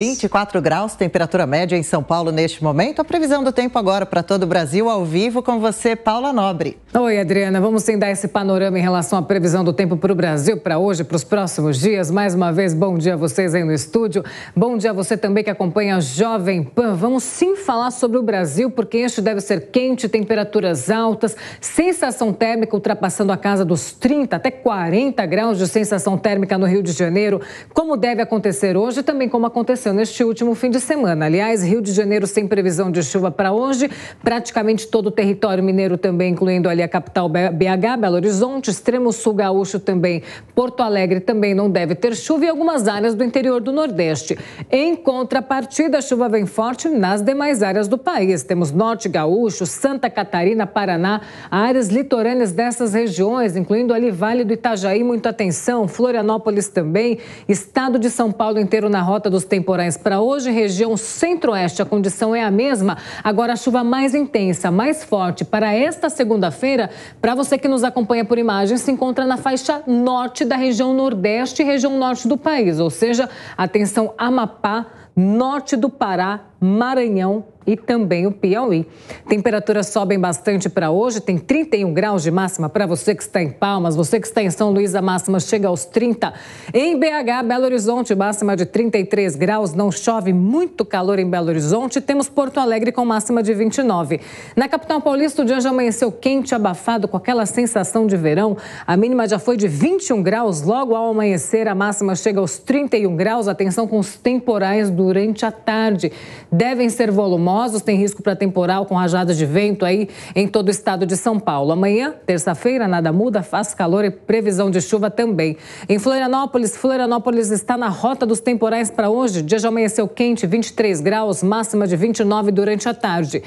24 graus, temperatura média em São Paulo neste momento. A previsão do tempo agora para todo o Brasil, ao vivo com você, Paula Nobre. Oi, Adriana. Vamos sim dar esse panorama em relação à previsão do tempo para o Brasil, para hoje, para os próximos dias. Mais uma vez, bom dia a vocês aí no estúdio. Bom dia a você também que acompanha a Jovem Pan. Vamos sim falar sobre o Brasil, porque este deve ser quente, temperaturas altas, sensação térmica ultrapassando a casa dos 30 até 40 graus de sensação térmica no Rio de Janeiro. Como deve acontecer hoje, também como aconteceu aconteceu neste último fim de semana. Aliás, Rio de Janeiro sem previsão de chuva para hoje, praticamente todo o território mineiro também, incluindo ali a capital BH, Belo Horizonte, extremo sul gaúcho também, Porto Alegre também não deve ter chuva e algumas áreas do interior do Nordeste. Em contrapartida, a chuva vem forte nas demais áreas do país. Temos Norte Gaúcho, Santa Catarina, Paraná, áreas litorâneas dessas regiões, incluindo ali Vale do Itajaí, muita atenção, Florianópolis também, estado de São Paulo inteiro na rota dos temporais Litorais para hoje, região centro-oeste, a condição é a mesma. Agora, a chuva mais intensa, mais forte para esta segunda-feira, para você que nos acompanha por imagens, se encontra na faixa norte da região nordeste e região norte do país, ou seja, atenção Amapá, norte do Pará, Maranhão, e também o Piauí. Temperaturas sobem bastante para hoje, tem 31 graus de máxima para você que está em Palmas, você que está em São Luís, a máxima chega aos 30. Em BH, Belo Horizonte, máxima de 33 graus, não chove muito calor em Belo Horizonte. Temos Porto Alegre com máxima de 29. Na capital paulista, o dia já amanheceu quente, abafado, com aquela sensação de verão. A mínima já foi de 21 graus logo ao amanhecer, a máxima chega aos 31 graus. Atenção com os temporais durante a tarde. Devem ser volumosos nuvensas, tem risco para temporal com rajadas de vento aí em todo o estado de São Paulo. Amanhã, terça-feira, nada muda, faz calor e previsão de chuva também. Em Florianópolis, Florianópolis está na rota dos temporais para hoje. Dia de amanheceu quente, 23 graus, máxima de 29 durante a tarde.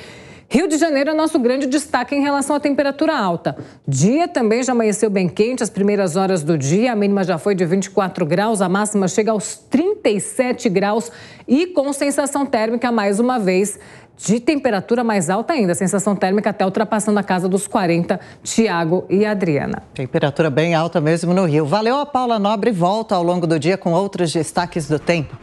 Rio de Janeiro é nosso grande destaque em relação à temperatura alta. Dia também já amanheceu bem quente, as primeiras horas do dia, a mínima já foi de 24 graus, a máxima chega aos 37 graus e com sensação térmica mais uma vez de temperatura mais alta ainda, sensação térmica até ultrapassando a casa dos 40, Tiago e Adriana. Temperatura bem alta mesmo no Rio. Valeu a Paula Nobre, volta ao longo do dia com outros destaques do tempo.